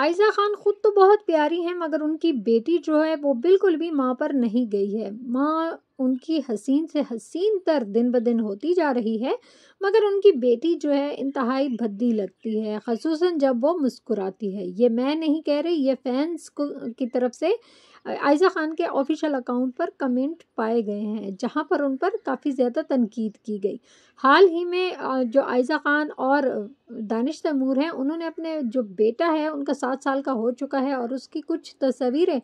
आयजा खान खुद तो बहुत प्यारी हैं मगर उनकी बेटी जो है वो बिल्कुल भी माँ पर नहीं गई है माँ उनकी हसीन से हसीन तर दिन ब दिन होती जा रही है मगर उनकी बेटी जो है इंतहाई भद्दी लगती है खसूस जब वो मुस्कुराती है ये मैं नहीं कह रही ये फैंस को की तरफ से आयजा ख़ान के ऑफिशियल अकाउंट पर कमेंट पाए गए हैं जहां पर उन पर काफ़ी ज़्यादा तनकीद की गई हाल ही में जो आयजा ख़ान और दानिश तैमूर हैं उन्होंने अपने जो बेटा है उनका सात साल का हो चुका है और उसकी कुछ तस्वीरें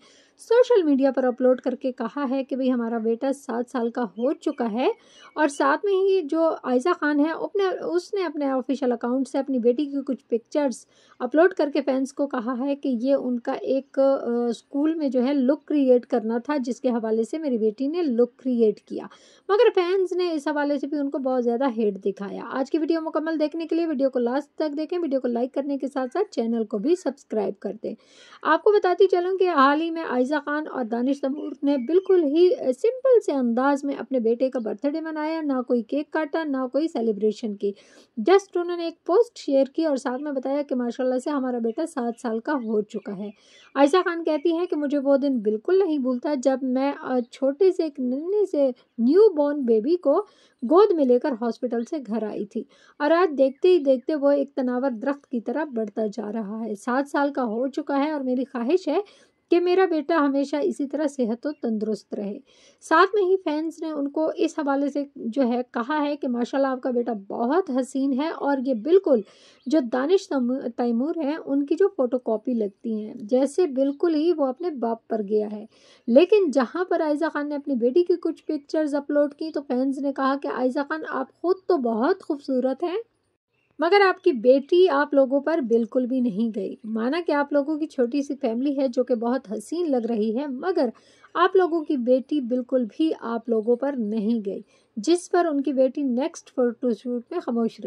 सोशल मीडिया पर अपलोड करके कहा है कि भाई हमारा बेटा सात साल का हो चुका है और साथ में ही जो आयजा खान है अपने उसने अपने ऑफिशियल अकाउंट से अपनी बेटी की कुछ पिक्चर्स अपलोड करके फैंस को कहा है कि ये उनका एक स्कूल में जो है लुक क्रिएट करना था जिसके हवाले से मेरी बेटी ने लुक क्रिएट किया मगर फैंस ने इस हवाले से भी उनको बहुत ज़्यादा हेट दिखाया आज की वीडियो मुकम्मल देखने के लिए वीडियो को लास्ट तक देखें वीडियो को लाइक करने के साथ साथ चैनल को भी सब्सक्राइब कर दें आपको बताती चलूँ कि हाल ही में आयजा खान और दानिश तमूर ने बिल्कुल ही सिंपल से अंदाज में अपने बेटे का बर्थडे मनाया ना कोई केक काटा ना कोई सेलिब्रेशन की जस्ट उन्होंने एक पोस्ट शेयर की और साथ में बताया कि माशाल्लाह से हमारा बेटा सात साल का हो चुका है आयशा खान कहती है कि मुझे वो दिन बिल्कुल नहीं भूलता जब मैं छोटे से एक नन्हे से न्यू बॉर्न बेबी को गोद में लेकर हॉस्पिटल से घर आई थी और आज देखते ही देखते वो एक तनावर दरख्त की तरह बढ़ता जा रहा है सात साल का हो चुका है और मेरी ख्वाहिश है कि मेरा बेटा हमेशा इसी तरह सेहत और तंदुरुस्त रहे साथ में ही फैंस ने उनको इस हवाले से जो है कहा है कि माशाल्लाह आपका बेटा बहुत हसीन है और ये बिल्कुल जो दानिश तैमूर हैं उनकी जो फोटोकॉपी लगती हैं जैसे बिल्कुल ही वो अपने बाप पर गया है लेकिन जहाँ पर आयज़ा खान ने अपनी बेटी की कुछ पिक्चर्स अपलोड की तो फैंस ने कहा कि आयज़ा खान आप खुद तो बहुत खूबसूरत हैं मगर आपकी बेटी आप लोगों पर बिल्कुल भी नहीं गई माना कि आप लोगों की छोटी सी फैमिली है जो कि बहुत हसीन लग रही है मगर आप लोगों की बेटी बिल्कुल भी आप लोगों पर नहीं गई जिस पर उनकी बेटी नेक्स्ट फोटोशूट में खामोश रही